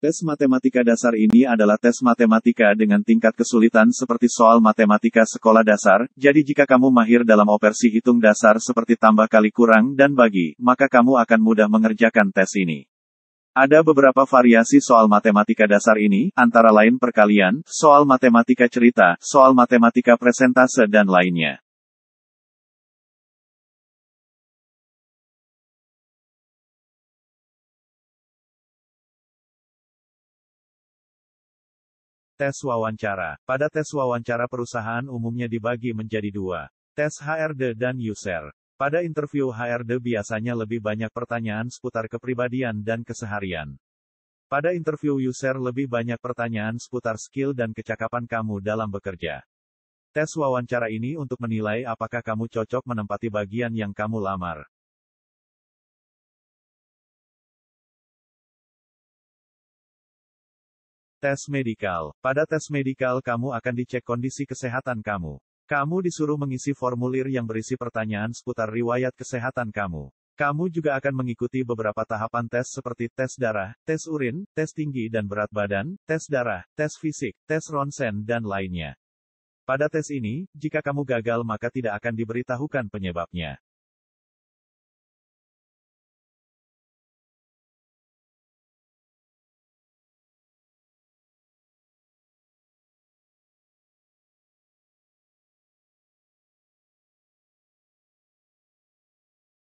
Tes matematika dasar ini adalah tes matematika dengan tingkat kesulitan seperti soal matematika sekolah dasar, jadi jika kamu mahir dalam operasi hitung dasar seperti tambah kali kurang dan bagi, maka kamu akan mudah mengerjakan tes ini. Ada beberapa variasi soal matematika dasar ini, antara lain perkalian, soal matematika cerita, soal matematika presentase dan lainnya. Tes wawancara. Pada tes wawancara perusahaan umumnya dibagi menjadi dua. Tes HRD dan user. Pada interview HRD biasanya lebih banyak pertanyaan seputar kepribadian dan keseharian. Pada interview user lebih banyak pertanyaan seputar skill dan kecakapan kamu dalam bekerja. Tes wawancara ini untuk menilai apakah kamu cocok menempati bagian yang kamu lamar. Tes medikal. Pada tes medikal kamu akan dicek kondisi kesehatan kamu. Kamu disuruh mengisi formulir yang berisi pertanyaan seputar riwayat kesehatan kamu. Kamu juga akan mengikuti beberapa tahapan tes seperti tes darah, tes urin, tes tinggi dan berat badan, tes darah, tes fisik, tes ronsen dan lainnya. Pada tes ini, jika kamu gagal maka tidak akan diberitahukan penyebabnya.